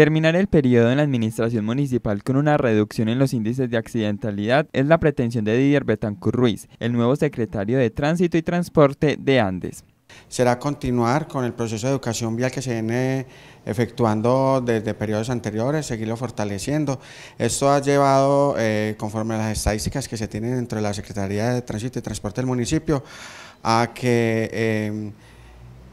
Terminar el periodo en la administración municipal con una reducción en los índices de accidentalidad es la pretensión de Didier Betancur Ruiz, el nuevo secretario de Tránsito y Transporte de Andes será continuar con el proceso de educación vial que se viene efectuando desde periodos anteriores, seguirlo fortaleciendo. Esto ha llevado, eh, conforme a las estadísticas que se tienen dentro de la Secretaría de Tránsito y Transporte del municipio, a que eh,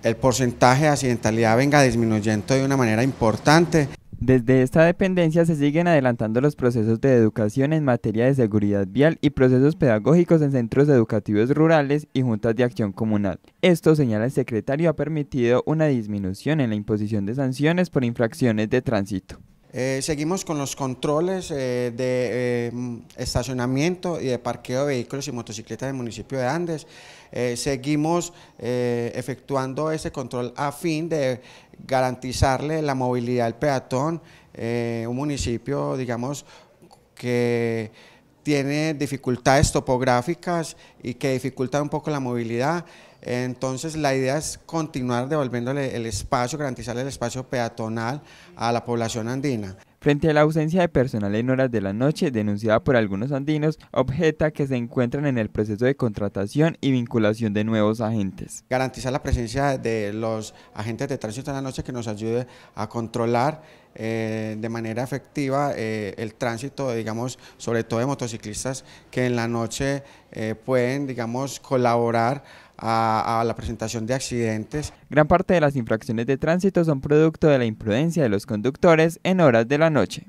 el porcentaje de accidentalidad venga disminuyendo de una manera importante desde esta dependencia se siguen adelantando los procesos de educación en materia de seguridad vial y procesos pedagógicos en centros educativos rurales y juntas de acción comunal. Esto, señala el secretario, ha permitido una disminución en la imposición de sanciones por infracciones de tránsito. Eh, seguimos con los controles eh, de eh, estacionamiento y de parqueo de vehículos y motocicletas del municipio de Andes. seguimos efectuando ese control a fin de garantizarle la movilidad al peatón, un municipio, digamos, que tiene dificultades topográficas y que dificultan un poco la movilidad. Entonces la idea es continuar devolviéndole el espacio, garantizarle el espacio peatonal a la población andina. Frente a la ausencia de personal en horas de la noche denunciada por algunos andinos, objeta que se encuentran en el proceso de contratación y vinculación de nuevos agentes. Garantizar la presencia de los agentes de tránsito en la noche que nos ayude a controlar eh, de manera efectiva eh, el tránsito, digamos, sobre todo de motociclistas que en la noche eh, pueden, digamos, colaborar a, la presentación de accidentes. Gran parte de las infracciones de tránsito son producto de la imprudencia de los conductores en horas de la noche.